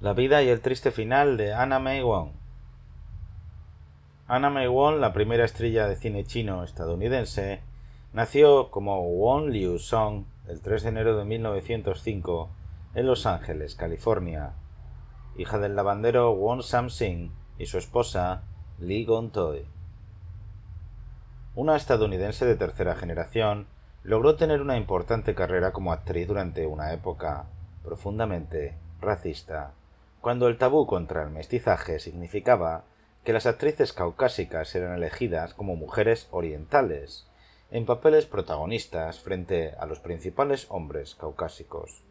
La vida y el triste final de Anna May Wong. Anna May Wong, la primera estrella de cine chino estadounidense, nació como Wong Liu Song el 3 de enero de 1905 en Los Ángeles, California, hija del lavandero Wong Sam-Sing y su esposa Lee Gon-Toi. Una estadounidense de tercera generación, logró tener una importante carrera como actriz durante una época profundamente racista cuando el tabú contra el mestizaje significaba que las actrices caucásicas eran elegidas como mujeres orientales, en papeles protagonistas frente a los principales hombres caucásicos.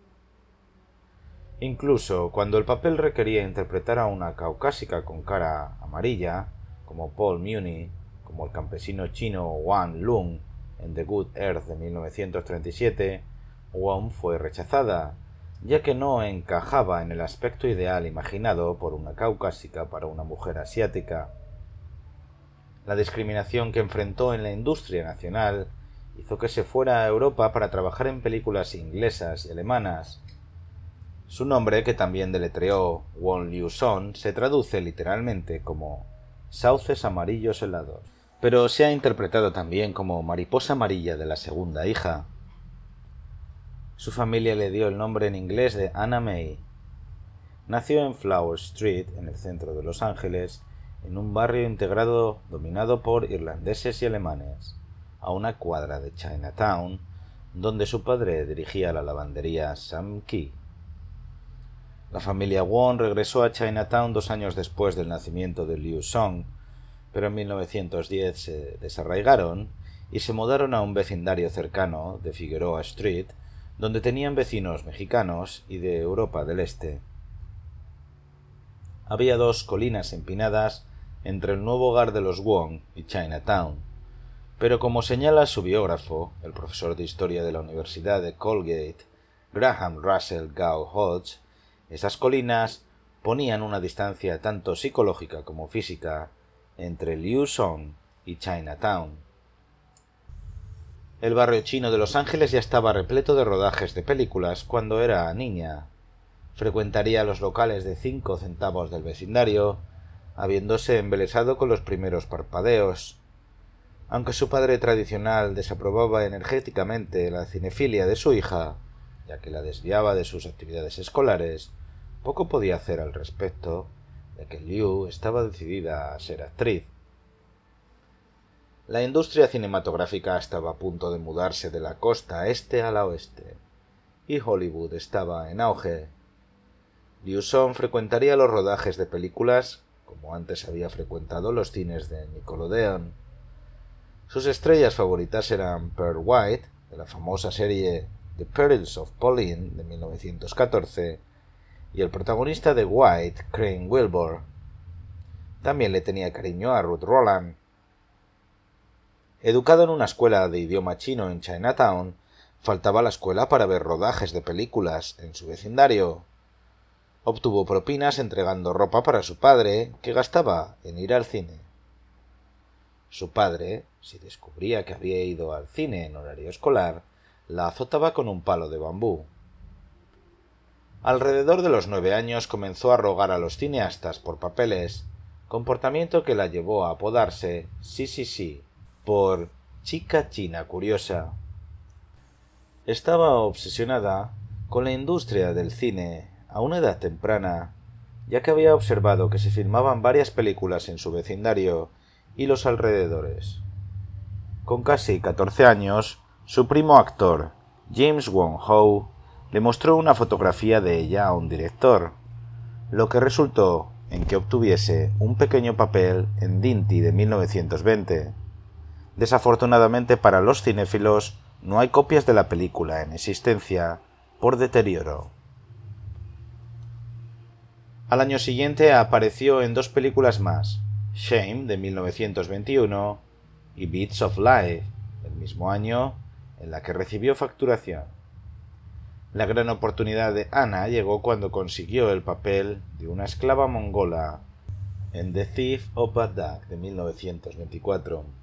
Incluso cuando el papel requería interpretar a una caucásica con cara amarilla, como Paul Muni, como el campesino chino Wang Lung en The Good Earth de 1937, Wong fue rechazada, ya que no encajaba en el aspecto ideal imaginado por una caucásica para una mujer asiática. La discriminación que enfrentó en la industria nacional hizo que se fuera a Europa para trabajar en películas inglesas y alemanas. Su nombre, que también deletreó Won Liu Son, se traduce literalmente como sauces amarillos helados, pero se ha interpretado también como mariposa amarilla de la segunda hija. Su familia le dio el nombre en inglés de Anna May. Nació en Flower Street, en el centro de Los Ángeles, en un barrio integrado dominado por irlandeses y alemanes, a una cuadra de Chinatown, donde su padre dirigía la lavandería Sam Key. La familia Wong regresó a Chinatown dos años después del nacimiento de Liu Song, pero en 1910 se desarraigaron y se mudaron a un vecindario cercano de Figueroa Street, donde tenían vecinos mexicanos y de Europa del Este. Había dos colinas empinadas entre el nuevo hogar de los Wong y Chinatown, pero como señala su biógrafo, el profesor de historia de la Universidad de Colgate, Graham Russell Gao Hodge, esas colinas ponían una distancia tanto psicológica como física entre Liu Song y Chinatown. El barrio chino de Los Ángeles ya estaba repleto de rodajes de películas cuando era niña. Frecuentaría los locales de cinco centavos del vecindario, habiéndose embelesado con los primeros parpadeos. Aunque su padre tradicional desaprobaba energéticamente la cinefilia de su hija, ya que la desviaba de sus actividades escolares, poco podía hacer al respecto, de que Liu estaba decidida a ser actriz la industria cinematográfica estaba a punto de mudarse de la costa este a la oeste, y Hollywood estaba en auge. Dusson frecuentaría los rodajes de películas como antes había frecuentado los cines de Nickelodeon. Sus estrellas favoritas eran Pearl White, de la famosa serie The Perils of Pauline de 1914, y el protagonista de White, Crane Wilbur. También le tenía cariño a Ruth Roland, Educado en una escuela de idioma chino en Chinatown, faltaba la escuela para ver rodajes de películas en su vecindario. Obtuvo propinas entregando ropa para su padre, que gastaba en ir al cine. Su padre, si descubría que había ido al cine en horario escolar, la azotaba con un palo de bambú. Alrededor de los nueve años comenzó a rogar a los cineastas por papeles, comportamiento que la llevó a apodarse Sí, sí, sí, por Chica China Curiosa. Estaba obsesionada con la industria del cine a una edad temprana, ya que había observado que se filmaban varias películas en su vecindario y los alrededores. Con casi 14 años, su primo actor, James Wong Ho, le mostró una fotografía de ella a un director, lo que resultó en que obtuviese un pequeño papel en Dinti de 1920. Desafortunadamente para los cinéfilos, no hay copias de la película en existencia por deterioro. Al año siguiente apareció en dos películas más, Shame de 1921 y Beats of Life, el mismo año, en la que recibió facturación. La gran oportunidad de Anna llegó cuando consiguió el papel de una esclava mongola en The Thief of Duck de 1924.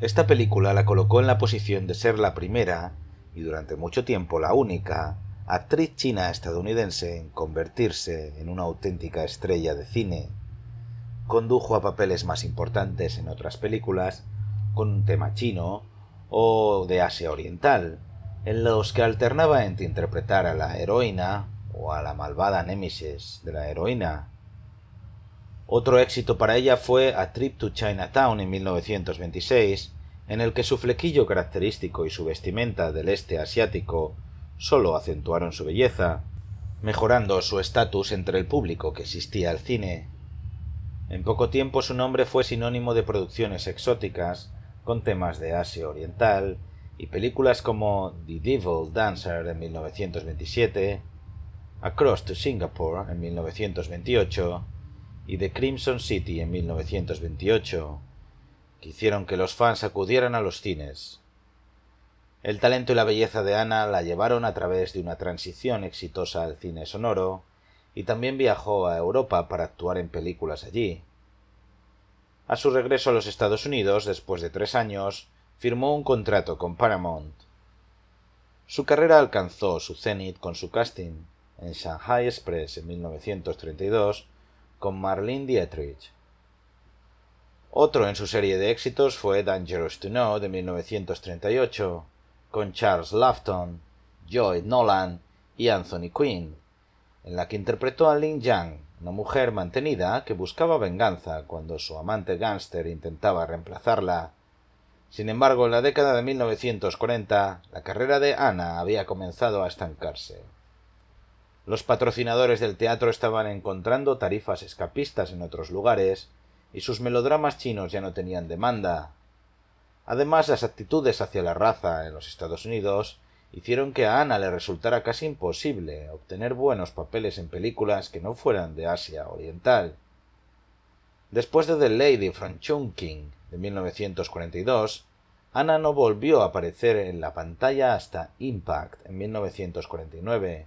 Esta película la colocó en la posición de ser la primera, y durante mucho tiempo la única, actriz china estadounidense en convertirse en una auténtica estrella de cine. Condujo a papeles más importantes en otras películas, con un tema chino o de Asia Oriental, en los que alternaba entre interpretar a la heroína o a la malvada némesis de la heroína, otro éxito para ella fue A Trip to Chinatown en 1926, en el que su flequillo característico y su vestimenta del este asiático solo acentuaron su belleza, mejorando su estatus entre el público que existía al cine. En poco tiempo su nombre fue sinónimo de producciones exóticas, con temas de Asia Oriental, y películas como The Devil Dancer en 1927, Across to Singapore en 1928, y de Crimson City en 1928, que hicieron que los fans acudieran a los cines. El talento y la belleza de Ana la llevaron a través de una transición exitosa al cine sonoro, y también viajó a Europa para actuar en películas allí. A su regreso a los Estados Unidos, después de tres años, firmó un contrato con Paramount. Su carrera alcanzó su cenit con su casting en Shanghai Express en 1932 con Marlene Dietrich. Otro en su serie de éxitos fue Dangerous to Know de 1938, con Charles Laughton, Joy Nolan y Anthony Quinn, en la que interpretó a Lin Young, una mujer mantenida que buscaba venganza cuando su amante gánster intentaba reemplazarla. Sin embargo, en la década de 1940, la carrera de Anna había comenzado a estancarse. Los patrocinadores del teatro estaban encontrando tarifas escapistas en otros lugares, y sus melodramas chinos ya no tenían demanda. Además, las actitudes hacia la raza en los Estados Unidos hicieron que a Ana le resultara casi imposible obtener buenos papeles en películas que no fueran de Asia Oriental. Después de The Lady from Chungking de 1942, Ana no volvió a aparecer en la pantalla hasta Impact en 1949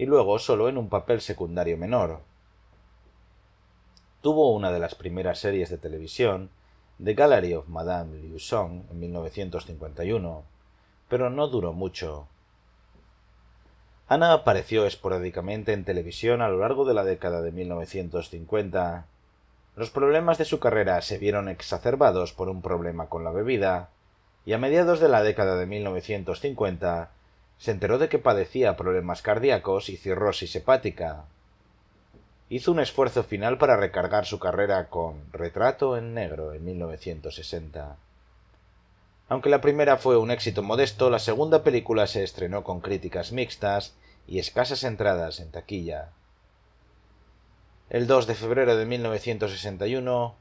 y luego solo en un papel secundario menor. Tuvo una de las primeras series de televisión, The Gallery of Madame Liu en 1951, pero no duró mucho. Ana apareció esporádicamente en televisión a lo largo de la década de 1950. Los problemas de su carrera se vieron exacerbados por un problema con la bebida, y a mediados de la década de 1950 se enteró de que padecía problemas cardíacos y cirrosis hepática. Hizo un esfuerzo final para recargar su carrera con Retrato en Negro en 1960. Aunque la primera fue un éxito modesto, la segunda película se estrenó con críticas mixtas y escasas entradas en taquilla. El 2 de febrero de 1961,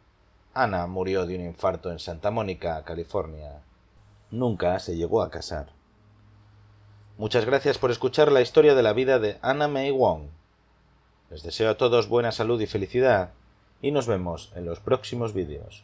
Ana murió de un infarto en Santa Mónica, California. Nunca se llegó a casar. Muchas gracias por escuchar la historia de la vida de Anna May Wong. Les deseo a todos buena salud y felicidad y nos vemos en los próximos vídeos.